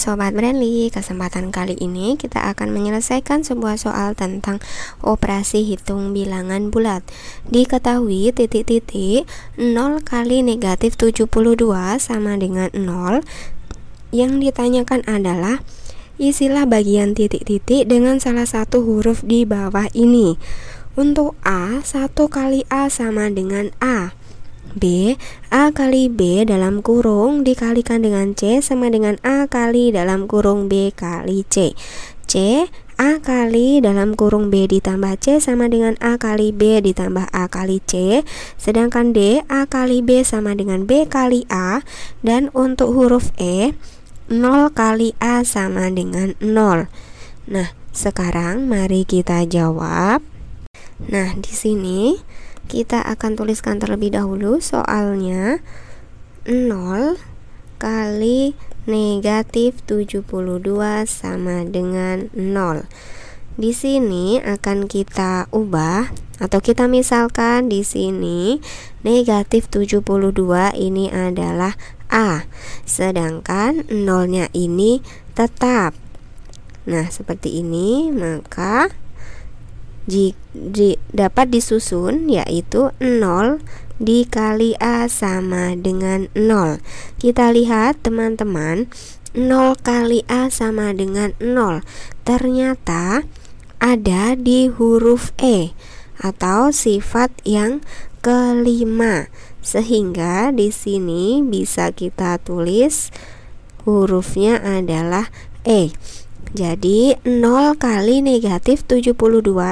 Sobat Brandly, kesempatan kali ini kita akan menyelesaikan sebuah soal tentang operasi hitung bilangan bulat Diketahui titik-titik 0 kali negatif 72 sama dengan 0 Yang ditanyakan adalah Isilah bagian titik-titik dengan salah satu huruf di bawah ini Untuk A, 1 kali A sama dengan A B. A kali B dalam kurung dikalikan dengan C sama dengan A kali dalam kurung B kali C. C. A kali dalam kurung B ditambah C sama dengan A kali B ditambah A kali C Sedangkan D, A kali B sama dengan B kali A Dan untuk huruf E, 0 kali A sama dengan 0 Nah, sekarang mari kita jawab Nah, di sini kita akan tuliskan terlebih dahulu soalnya 0 kali negatif 72 sama dengan 0 di sini akan kita ubah atau kita misalkan di sini negatif 72 ini adalah A sedangkan nolnya ini tetap nah seperti ini maka di, dapat disusun yaitu 0 dikali A sama dengan 0 Kita lihat teman-teman 0 kali A sama dengan 0 Ternyata ada di huruf E atau sifat yang kelima sehingga di sini bisa kita tulis hurufnya adalah E jadi 0 kali negatif 72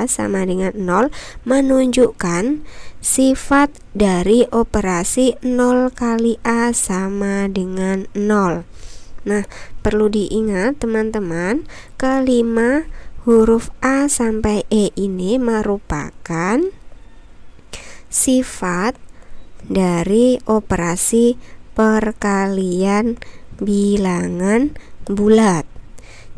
sama dengan 0 menunjukkan sifat dari operasi 0 kali A sama dengan 0 Nah perlu diingat teman-teman kelima huruf A sampai E ini merupakan sifat dari operasi perkalian bilangan bulat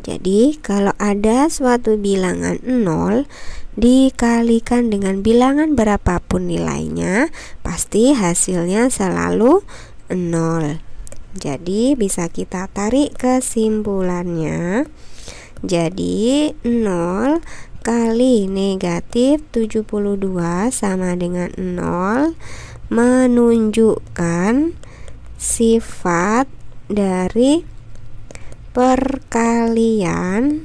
jadi, kalau ada suatu bilangan 0 dikalikan dengan bilangan berapapun nilainya, pasti hasilnya selalu 0. Jadi, bisa kita tarik kesimpulannya. Jadi, 0 kali negatif 72 sama dengan 0 menunjukkan sifat dari perkalian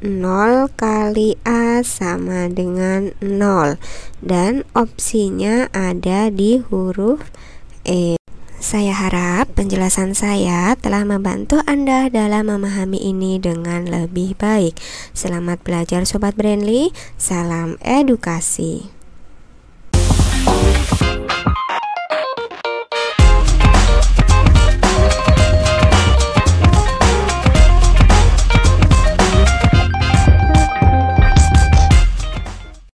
0 kali A sama dengan 0 dan opsinya ada di huruf E saya harap penjelasan saya telah membantu Anda dalam memahami ini dengan lebih baik. Selamat belajar Sobat Brandly, salam edukasi.